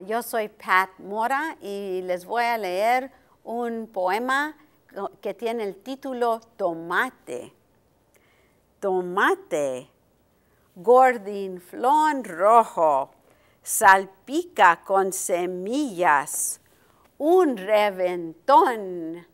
Yo soy Pat Mora y les voy a leer un poema que tiene el título Tomate. Tomate, gordinflón rojo, salpica con semillas, un reventón.